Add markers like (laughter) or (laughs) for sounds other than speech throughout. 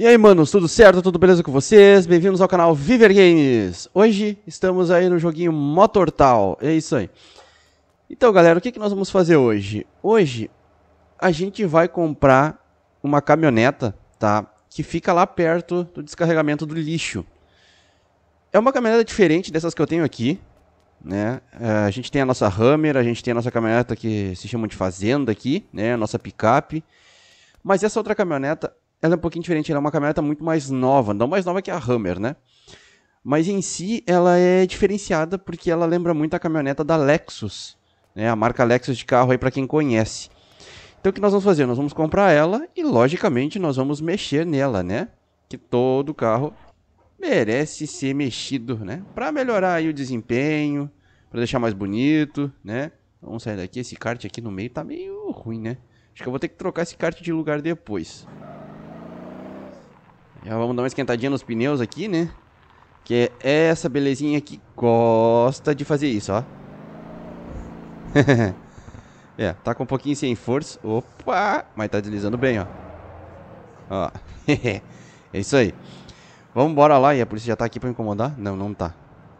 E aí, manos, tudo certo? Tudo beleza com vocês? Bem-vindos ao canal Viver Games! Hoje estamos aí no joguinho Motortal, é isso aí. Então, galera, o que, que nós vamos fazer hoje? Hoje, a gente vai comprar uma caminhoneta, tá? Que fica lá perto do descarregamento do lixo. É uma caminhoneta diferente dessas que eu tenho aqui, né? É, a gente tem a nossa Hammer, a gente tem a nossa caminhoneta que se chama de Fazenda aqui, né? A nossa picape. Mas essa outra caminhoneta, ela é um pouquinho diferente, ela é uma caminhoneta muito mais nova, não mais nova que a Hammer, né? Mas em si, ela é diferenciada porque ela lembra muito a caminhoneta da Lexus, né? A marca Lexus de carro aí para quem conhece. Então o que nós vamos fazer? Nós vamos comprar ela e logicamente nós vamos mexer nela, né? Que todo carro merece ser mexido, né? Para melhorar aí o desempenho, para deixar mais bonito, né? Vamos sair daqui, esse kart aqui no meio tá meio ruim, né? Acho que eu vou ter que trocar esse kart de lugar depois. Já vamos dar uma esquentadinha nos pneus aqui, né? Que é essa belezinha que gosta de fazer isso, ó. (laughs) é, tá com um pouquinho sem força. Opa! Mas tá deslizando bem, ó. Ó. (laughs) é isso aí. Vamos embora lá. E a polícia já tá aqui pra incomodar? Não, não tá.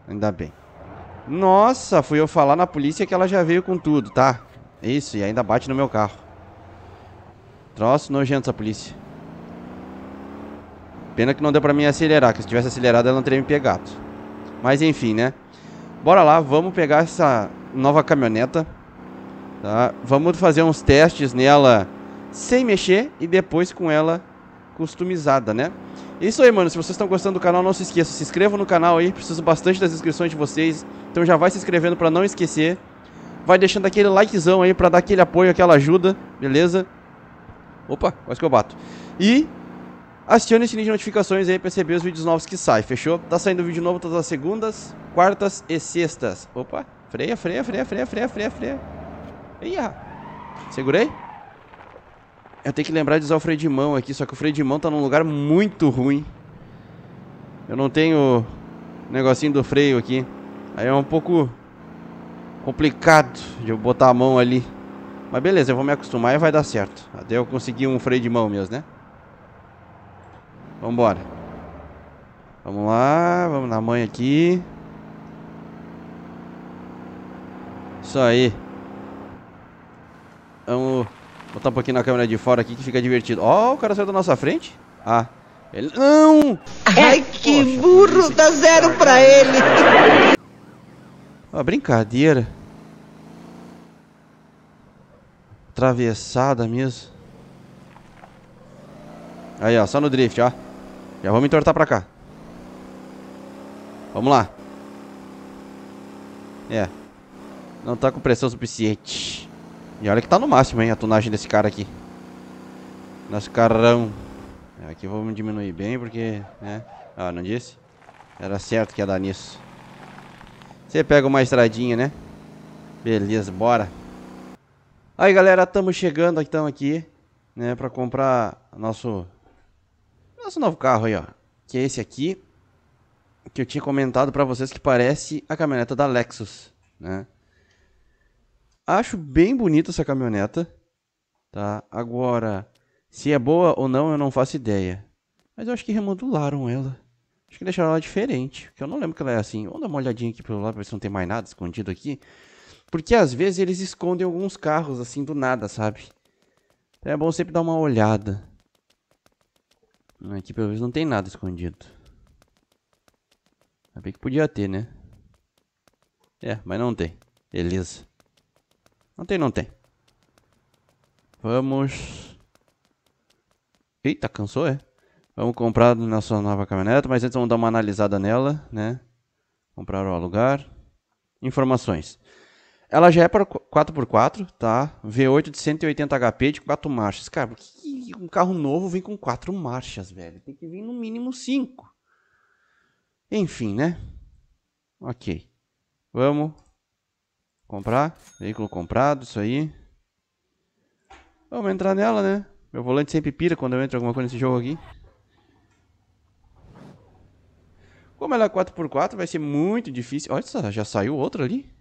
Ainda bem. Nossa, fui eu falar na polícia que ela já veio com tudo, tá? Isso, e ainda bate no meu carro. Troço nojento essa polícia. Pena que não deu pra mim acelerar, que se tivesse acelerado ela não teria me pegado. Mas enfim, né? Bora lá, vamos pegar essa nova caminhoneta. Tá? Vamos fazer uns testes nela sem mexer e depois com ela customizada, né? Isso aí, mano. Se vocês estão gostando do canal, não se esqueçam. Se inscreva no canal aí. Preciso bastante das inscrições de vocês. Então já vai se inscrevendo pra não esquecer. Vai deixando aquele likezão aí pra dar aquele apoio, aquela ajuda. Beleza? Opa, quase que eu bato. E Acione o sininho de notificações aí pra receber os vídeos novos que saem, fechou? Tá saindo vídeo novo todas as segundas, quartas e sextas. Opa, freia, freia, freia, freia, freia, freia, freia. Ia. Ah. Segurei? Eu tenho que lembrar de usar o freio de mão aqui, só que o freio de mão tá num lugar muito ruim. Eu não tenho negocinho do freio aqui. Aí é um pouco complicado de eu botar a mão ali. Mas beleza, eu vou me acostumar e vai dar certo. Até eu conseguir um freio de mão mesmo, né? Vambora. Vamos lá, vamos na mãe aqui. Isso aí. Vamos botar um pouquinho na câmera de fora aqui que fica divertido. Ó, oh, o cara saiu da nossa frente. Ah, ele... Não! Ai, é, que Poxa, burro! Dá zero pra ele! Uma brincadeira. Travessada mesmo. Aí, ó, só no drift, ó. Já vamos entortar pra cá. Vamos lá. É. Não tá com pressão suficiente. E olha que tá no máximo, hein, a tonagem desse cara aqui. Nosso carrão. É, aqui vamos diminuir bem, porque, né? Ah, não disse? Era certo que ia dar nisso. Você pega uma estradinha, né? Beleza, bora. Aí, galera, estamos chegando, então aqui, né, pra comprar nosso nosso novo carro aí, ó. Que é esse aqui. Que eu tinha comentado para vocês que parece a caminhoneta da Lexus, né? Acho bem bonita essa caminhoneta, tá? Agora, se é boa ou não, eu não faço ideia. Mas eu acho que remodularam ela. Acho que deixaram ela diferente, porque eu não lembro que ela é assim. Vamos dar uma olhadinha aqui pelo lado pra ver se não tem mais nada escondido aqui. Porque às vezes eles escondem alguns carros assim do nada, sabe? Então é bom sempre dar uma olhada. Aqui pelo menos não tem nada escondido. bem que podia ter, né? É, mas não tem. Beleza. Não tem, não tem. Vamos... Eita, cansou, é? Vamos comprar nossa nova caminhonete, mas antes vamos dar uma analisada nela, né? Comprar o alugar. Informações. Ela já é para 4x4, tá? V8 de 180 HP de 4 marchas. Cara, o que que um carro novo vem com quatro marchas, velho. Tem que vir no mínimo cinco. Enfim, né? Ok. Vamos comprar. Veículo comprado, isso aí. Vamos entrar nela, né? Meu volante sempre pira quando eu entro alguma coisa nesse jogo aqui. Como ela é 4x4, vai ser muito difícil. Olha, já saiu outra ali.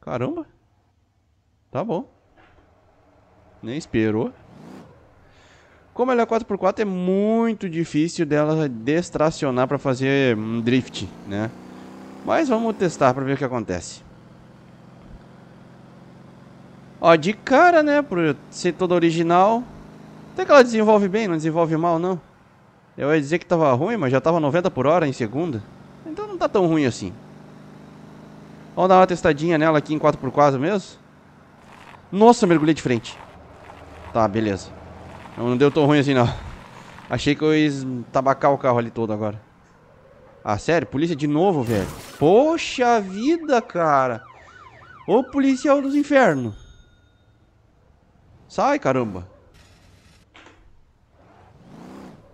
Caramba. Tá bom. Nem esperou. Como ela é 4x4, é muito difícil dela destracionar para fazer um drift, né? Mas vamos testar para ver o que acontece. Ó, de cara, né? Por ser toda original. Até que ela desenvolve bem, não desenvolve mal, não. Eu ia dizer que tava ruim, mas já tava 90 por hora em segunda. Então não tá tão ruim assim. Vamos dar uma testadinha nela aqui em 4x4 mesmo. Nossa, mergulhei de frente. Tá, beleza. Não, deu tão ruim assim, não. Achei que eu ia tabacar o carro ali todo agora. Ah, sério? Polícia de novo, velho? Poxa vida, cara. Ô, policial dos infernos. Sai, caramba.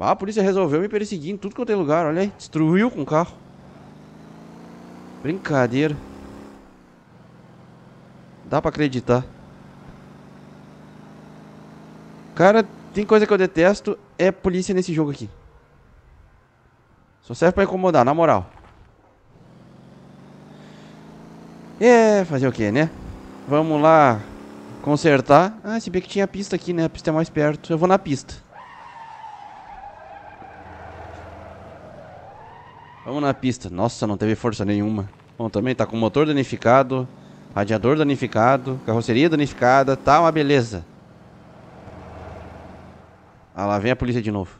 Ah, a polícia resolveu me perseguir em tudo que eu tenho é lugar. Olha aí, destruiu com o carro. Brincadeira. Dá pra acreditar. Cara, tem coisa que eu detesto, é polícia nesse jogo aqui. Só serve pra incomodar, na moral. É, fazer o que, né? Vamos lá consertar. Ah, se bem que tinha pista aqui, né? A pista é mais perto. Eu vou na pista. Vamos na pista. Nossa, não teve força nenhuma. Bom, também tá com motor danificado, radiador danificado, carroceria danificada. Tá uma beleza. Ah, lá vem a polícia de novo.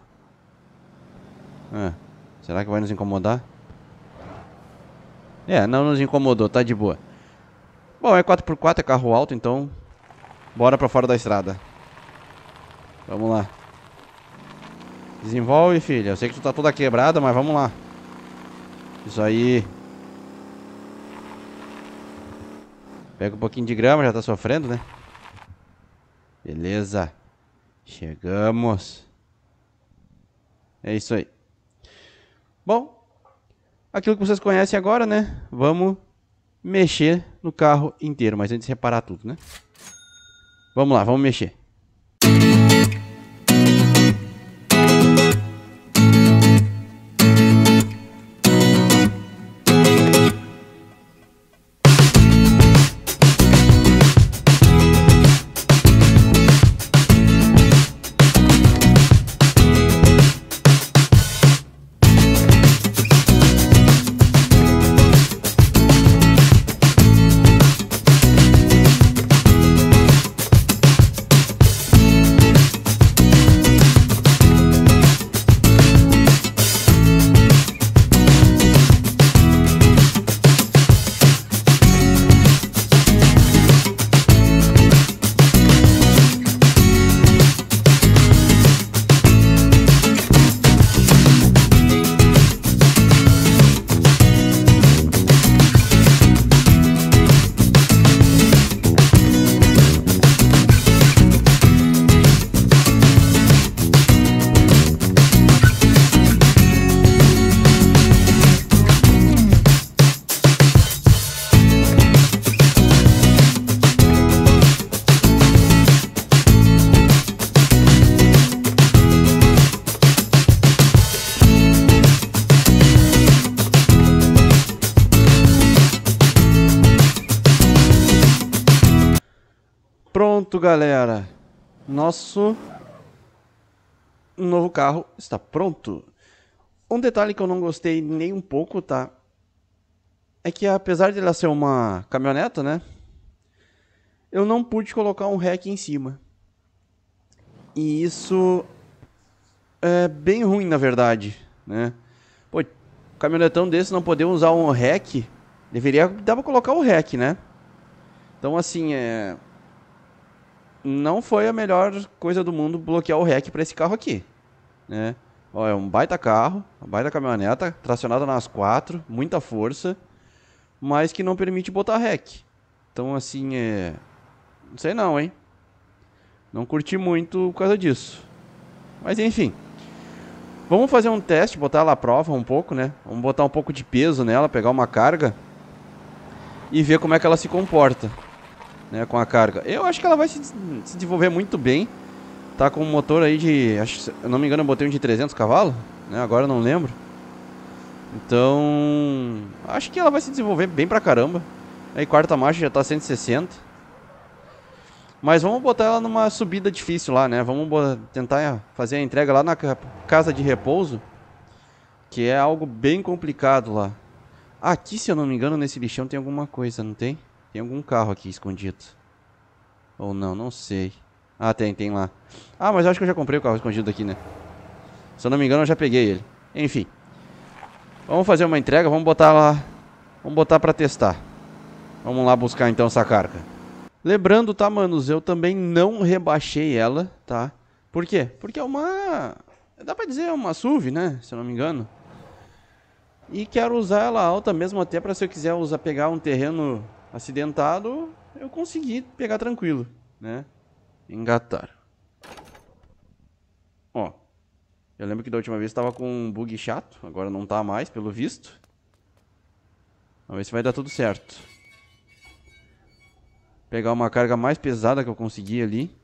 Ah, será que vai nos incomodar? É, não nos incomodou, tá de boa. Bom, é 4x4, é carro alto, então... Bora pra fora da estrada. Vamos lá. Desenvolve, filha. Eu sei que tu tá toda quebrada, mas vamos lá. Isso aí. Pega um pouquinho de grama, já tá sofrendo, né? Beleza. Chegamos. É isso aí. Bom, aquilo que vocês conhecem agora, né? Vamos mexer no carro inteiro, mas antes reparar tudo, né? Vamos lá, vamos mexer. Pronto, galera. Nosso novo carro está pronto. Um detalhe que eu não gostei nem um pouco, tá? É que apesar de ela ser uma caminhoneta, né? Eu não pude colocar um rack em cima. E isso é bem ruim, na verdade, né? Pô, caminhonetão desse não poder usar um rack, deveria dar pra colocar o um rack, né? Então, assim, é não foi a melhor coisa do mundo bloquear o REC para esse carro aqui, né? Ó, é um baita carro, uma baita caminhoneta, tracionada nas quatro, muita força, mas que não permite botar REC. Então, assim, é... Não sei não, hein? Não curti muito por causa disso. Mas, enfim. Vamos fazer um teste, botar ela à prova um pouco, né? Vamos botar um pouco de peso nela, pegar uma carga e ver como é que ela se comporta né, com a carga. Eu acho que ela vai se, se desenvolver muito bem. Tá com um motor aí de, acho, se eu não me engano, eu botei um de 300 cavalos, né? Agora eu não lembro. Então, acho que ela vai se desenvolver bem pra caramba. Aí quarta marcha já tá 160. Mas vamos botar ela numa subida difícil lá, né? Vamos botar, tentar fazer a entrega lá na casa de repouso, que é algo bem complicado lá. Aqui, se eu não me engano, nesse lixão tem alguma coisa, não tem? Tem algum carro aqui escondido. Ou não, não sei. Ah, tem, tem lá. Ah, mas eu acho que eu já comprei o carro escondido aqui, né? Se eu não me engano, eu já peguei ele. Enfim. Vamos fazer uma entrega, vamos botar lá... Vamos botar pra testar. Vamos lá buscar então essa carga. Lembrando, tá, manos? Eu também não rebaixei ela, tá? Por quê? Porque é uma... Dá pra dizer, é uma SUV, né? Se eu não me engano. E quero usar ela alta mesmo até pra se eu quiser usar, pegar um terreno acidentado, eu consegui pegar tranquilo, né? Engatar. Ó. Eu lembro que da última vez estava com um bug chato, agora não tá mais, pelo visto. Vamos ver se vai dar tudo certo. Pegar uma carga mais pesada que eu consegui ali.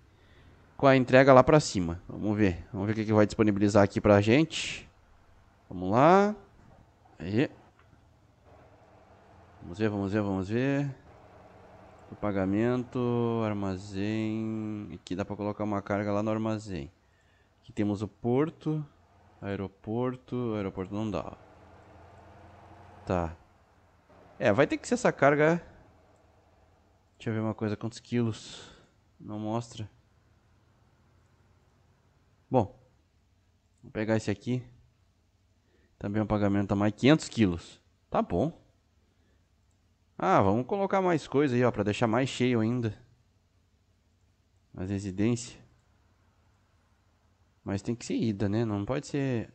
Com a entrega lá pra cima. Vamos ver. Vamos ver o que, que vai disponibilizar aqui pra gente. Vamos lá. Aí. Vamos ver, vamos ver, vamos ver o pagamento, armazém. Aqui dá para colocar uma carga lá no armazém. Aqui temos o porto, aeroporto, aeroporto não dá. Tá. É, vai ter que ser essa carga. É? Deixa eu ver uma coisa, quantos quilos? Não mostra. Bom, vou pegar esse aqui. Também o um pagamento a tá mais 500 quilos. Tá bom. Ah, vamos colocar mais coisa aí, ó, pra deixar mais cheio ainda. As residências. Mas tem que ser ida, né? Não pode ser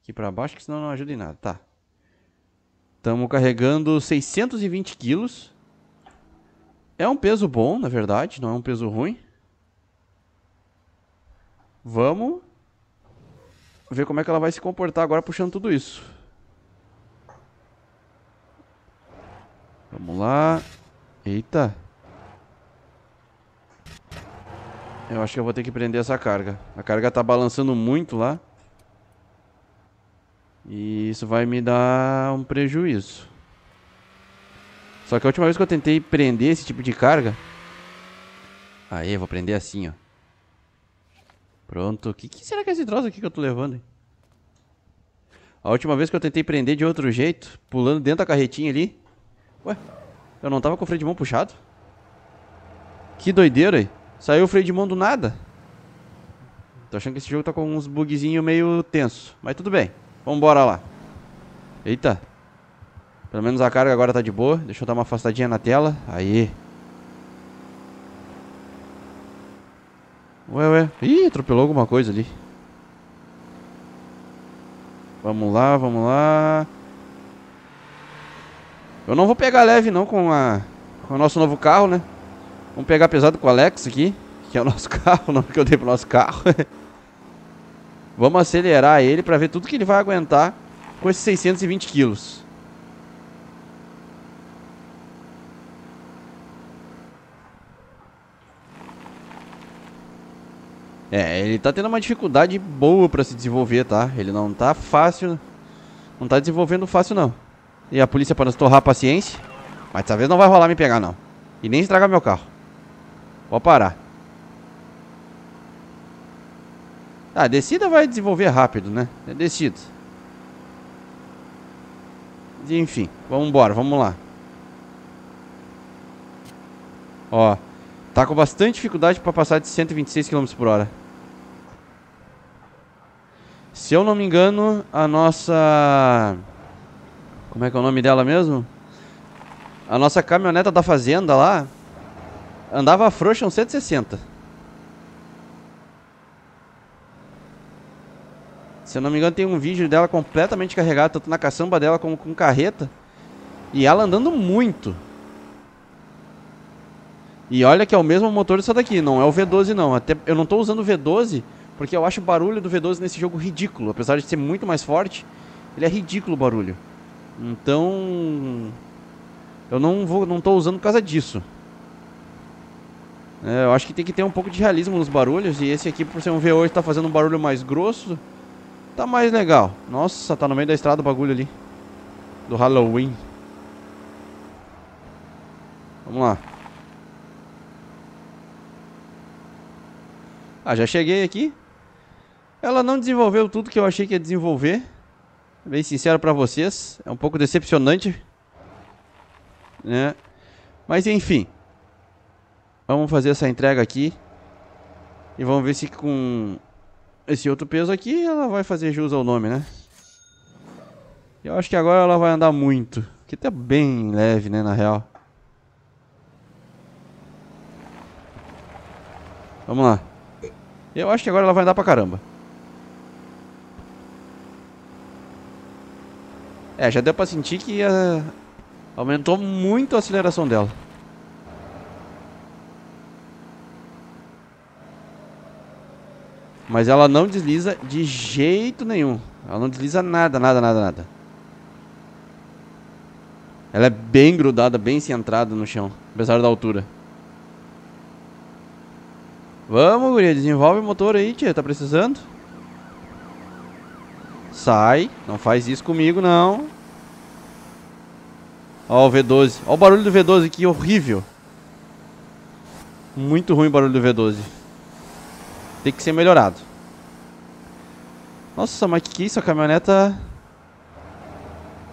aqui pra baixo, que senão não ajuda em nada. Tá. Estamos carregando 620 quilos. É um peso bom, na verdade. Não é um peso ruim. Vamos ver como é que ela vai se comportar agora puxando tudo isso. Vamos lá. Eita. Eu acho que eu vou ter que prender essa carga. A carga tá balançando muito lá. E isso vai me dar um prejuízo. Só que a última vez que eu tentei prender esse tipo de carga... Aí, vou prender assim, ó. Pronto. O que, que, será que é esse troço aqui que eu tô levando? Hein? A última vez que eu tentei prender de outro jeito, pulando dentro da carretinha ali, Ué, eu não tava com o freio de mão puxado? Que doideira, aí. Saiu o freio de mão do nada. Tô achando que esse jogo tá com uns bugzinho meio tenso. Mas tudo bem. Vambora lá. Eita. Pelo menos a carga agora tá de boa. Deixa eu dar uma afastadinha na tela. Aí. Ué, ué. Ih, atropelou alguma coisa ali. Vamos lá, vamos lá. Eu não vou pegar leve não com, a, com o nosso novo carro, né? Vamos pegar pesado com o Alex aqui, que é o nosso (laughs) carro, o nome que eu dei pro nosso carro. (laughs) Vamos acelerar ele para ver tudo que ele vai aguentar com esses 620 quilos. É, ele tá tendo uma dificuldade boa para se desenvolver, tá? Ele não tá fácil, não tá desenvolvendo fácil não e a polícia para nos torrar a paciência. Mas dessa vez não vai rolar me pegar, não. E nem estragar meu carro. Vou parar. Ah, a descida vai desenvolver rápido, né? É descida. Enfim, vamos embora, vamos lá. Ó, tá com bastante dificuldade para passar de 126 km por hora. Se eu não me engano, a nossa... Como é que é o nome dela mesmo? A nossa caminhoneta da fazenda lá andava frouxa uns 160. Se eu não me engano, tem um vídeo dela completamente carregada, tanto na caçamba dela como com carreta. E ela andando muito. E olha que é o mesmo motor dessa daqui, não é o V12 não. Até eu não estou usando o V12 porque eu acho o barulho do V12 nesse jogo ridículo. Apesar de ser muito mais forte, ele é ridículo o barulho. Então, eu não vou, não estou usando por causa disso. É, eu acho que tem que ter um pouco de realismo nos barulhos e esse aqui, por ser um V8, está fazendo um barulho mais grosso, tá mais legal. Nossa, tá no meio da estrada o bagulho ali do Halloween. Vamos lá. Ah, já cheguei aqui. Ela não desenvolveu tudo que eu achei que ia desenvolver. Bem sincero para vocês, é um pouco decepcionante, né? Mas enfim, vamos fazer essa entrega aqui e vamos ver se com esse outro peso aqui ela vai fazer jus ao nome, né? Eu acho que agora ela vai andar muito, que tá bem leve, né, na real. Vamos lá. Eu acho que agora ela vai andar pra caramba. É, já deu pra sentir que é, aumentou muito a aceleração dela. Mas ela não desliza de jeito nenhum. Ela não desliza nada, nada, nada, nada. Ela é bem grudada, bem centrada no chão, apesar da altura. Vamos, guria, desenvolve o motor aí, tia, tá precisando? Sai. Não faz isso comigo, não. Ó o V12. Ó o barulho do V12 que horrível. Muito ruim o barulho do V12. Tem que ser melhorado. Nossa, mas que isso? A caminhoneta...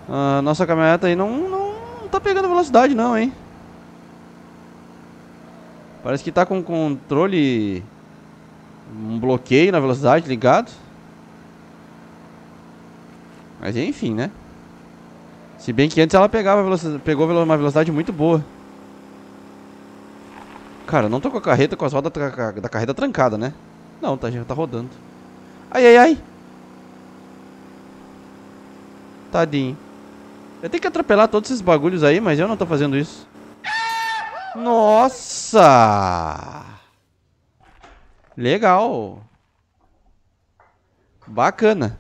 Ah, nossa caminhoneta aí não, não tá pegando velocidade não, hein? Parece que tá com controle... Um bloqueio na velocidade ligado. Mas enfim, né? Se bem que antes ela pegava velocidade, pegou uma velocidade muito boa. Cara, não tô com a carreta com as rodas da carreta trancada, né? Não, tá, já tá rodando. Ai, ai, ai. Tadinho. Eu tenho que atropelar todos esses bagulhos aí, mas eu não tô fazendo isso. Nossa! Legal. Bacana.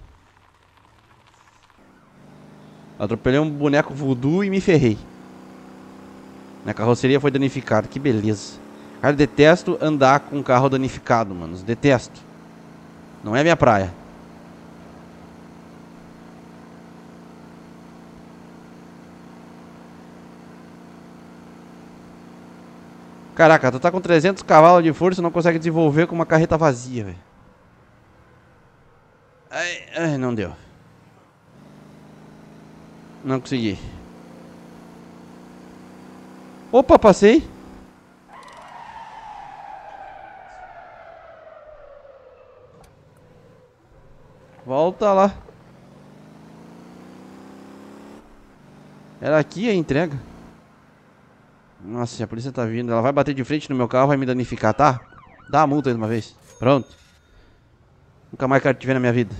Atropelei um boneco voodoo e me ferrei. Minha carroceria foi danificada, que beleza. Cara, detesto andar com um carro danificado, mano. Detesto. Não é minha praia. Caraca, tu tá com 300 cavalos de força e não consegue desenvolver com uma carreta vazia, velho. Ai, ai, não deu. Não consegui. Opa, passei. Volta lá. Era aqui a entrega. Nossa, a polícia tá vindo. Ela vai bater de frente no meu carro, vai me danificar, tá? Dá a multa de uma vez. Pronto. Nunca mais quero te ver na minha vida.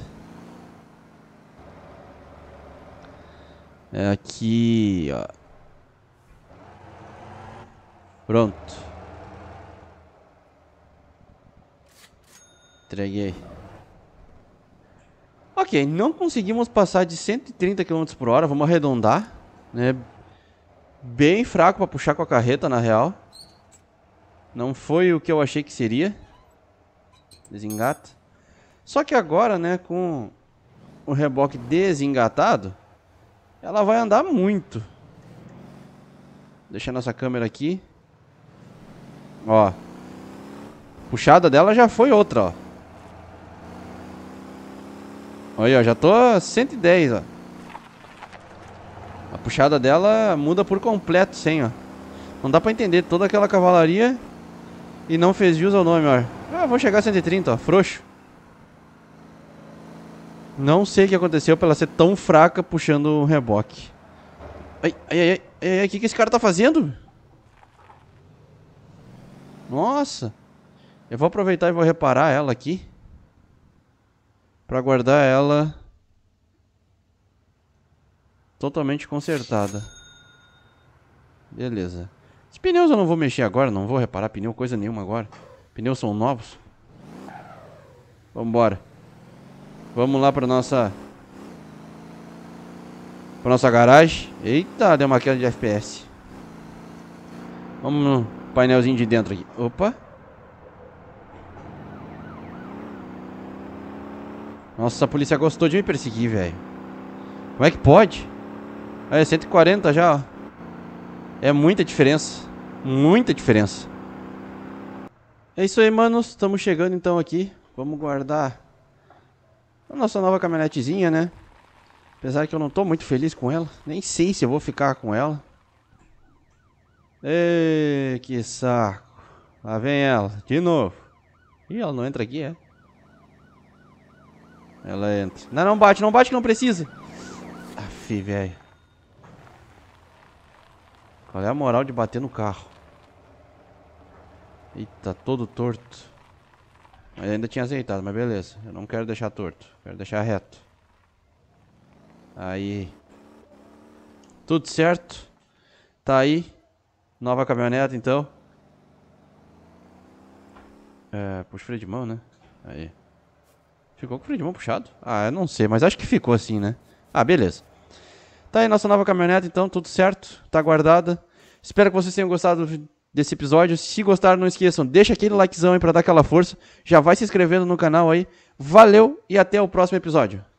É aqui, ó. Pronto. Entreguei. Ok, não conseguimos passar de 130 km por hora, vamos arredondar, né? Bem fraco para puxar com a carreta, na real. Não foi o que eu achei que seria. Desengata. Só que agora, né, com o reboque desengatado, ela vai andar muito. Deixando essa câmera aqui. Ó. Puxada dela já foi outra, ó. Olha, ó, já tô 110, ó. A puxada dela muda por completo sem, ó. Não dá pra entender toda aquela cavalaria e não fez jus ao nome, ó. Ah, vou chegar a 130, ó, frouxo. Não sei o que aconteceu pra ela ser tão fraca puxando o um reboque. Ai, ai, ai, ai, ai, o que, que esse cara tá fazendo? Nossa. Eu vou aproveitar e vou reparar ela aqui. Pra guardar ela... Totalmente consertada. Beleza. Os pneus eu não vou mexer agora, não vou reparar pneu coisa nenhuma agora. Pneus são novos. Vambora. Vamos lá para nossa para nossa garagem. Eita, deu uma queda de FPS. Vamos no painelzinho de dentro aqui. Opa. Nossa, a polícia gostou de me perseguir, velho. Como é que pode? É 140 já, ó. É muita diferença. Muita diferença. É isso aí, manos. Estamos chegando então aqui. Vamos guardar a nossa nova caminhonetezinha, né? Apesar que eu não tô muito feliz com ela. Nem sei se eu vou ficar com ela. Ei, que saco. Lá vem ela, de novo. Ih, ela não entra aqui, é? Ela entra. Não, não bate, não bate que não precisa. Aff, velho. Qual é a moral de bater no carro? Eita, tá todo torto. Mas ainda tinha azeitado, mas beleza. Eu não quero deixar torto. Quero deixar reto. Aí. Tudo certo. Tá aí. Nova caminhonete, então. É, puxa o freio de mão, né? Aí. Ficou com o freio de mão puxado? Ah, eu não sei, mas acho que ficou assim, né? Ah, beleza. Tá aí nossa nova caminhonete, então, tudo certo. Tá guardada. Espero que vocês tenham gostado do vídeo desse episódio. Se gostaram, não esqueçam, deixa aquele likezão aí para dar aquela força. Já vai se inscrevendo no canal aí. Valeu e até o próximo episódio.